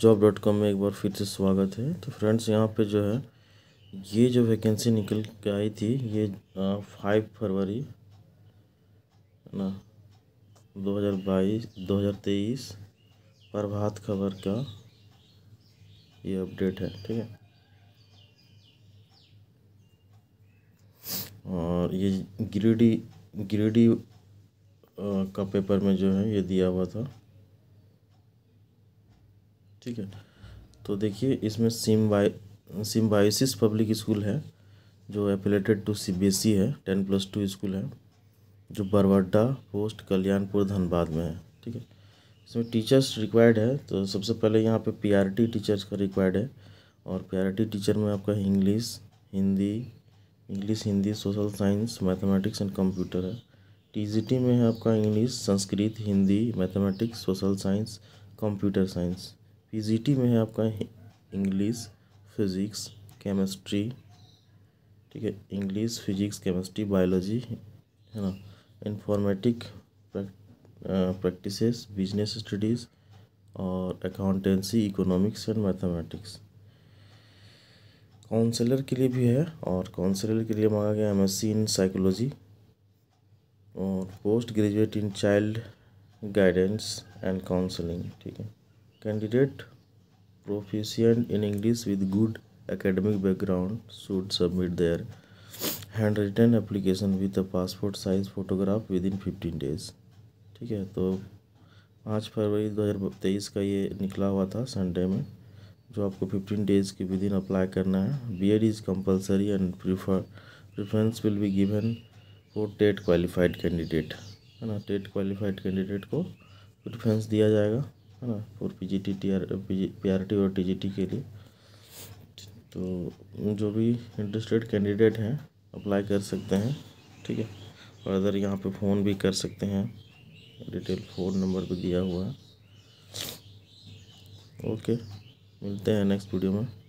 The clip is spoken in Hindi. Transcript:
जॉब डॉट कॉम में एक बार फिर से स्वागत है तो फ्रेंड्स यहाँ पे जो है ये जो वैकेंसी निकल के आई थी ये फाइव फरवरी है ना दो हज़ार बाईस दो हज़ार तेईस प्रभात खबर का ये अपडेट है ठीक है और ये ग्रीडी ग्रीडी का पेपर में जो है ये दिया हुआ था ठीक है तो देखिए इसमें सिम्बाई सिम्बाइसिस पब्लिक स्कूल है जो एपिलेटेड टू सी है टेन प्लस टू स्कूल है जो बरवाडा पोस्ट कल्याणपुर धनबाद में है ठीक है इसमें टीचर्स रिक्वायर्ड है तो सबसे पहले यहाँ पे पीआरटी टीचर्स का रिक्वायर्ड है और पीआरटी टीचर में आपका English Hindi English Hindi social science mathematics and computer है टीजीटी में है आपका English Sanskrit Hindi mathematics social science computer science P में है आपका इंग्लिश फिज़िक्स केमिस्ट्री ठीक है इंग्लिश फिजिक्स केमिस्ट्री बायोलॉजी है ना इंफॉर्मेटिक प्रैक्टिसेस बिजनेस स्टडीज़ और accountancy economics and mathematics counsellor के लिए भी है और काउंसलर के लिए मांगा गया एमएससी इन साइकोलॉजी और post graduate in child guidance and counselling ठीक है Candidate proficient in English with good academic background should submit their handwritten application with a passport size photograph within fifteen days ठीक है तो पाँच फरवरी दो हज़ार तेईस का ये निकला हुआ था संडे में जो आपको फिफ्टीन डेज़ के विद इन अप्लाई करना है B Ed is compulsory and prefer preference will be given for TET qualified candidate है ना टेट क्वालिफाइड कैंडिडेट को प्रिफ्रेंस दिया जाएगा है ना और P G T T R P R T और टी जी टी के लिए तो जो भी इंटरेस्टेड कैंडिडेट हैं अप्लाई कर सकते हैं ठीक है फर्दर यहाँ पे फ़ोन भी कर सकते हैं डिटेल फ़ोन नंबर भी दिया हुआ है ओके मिलते हैं नेक्स्ट वीडियो में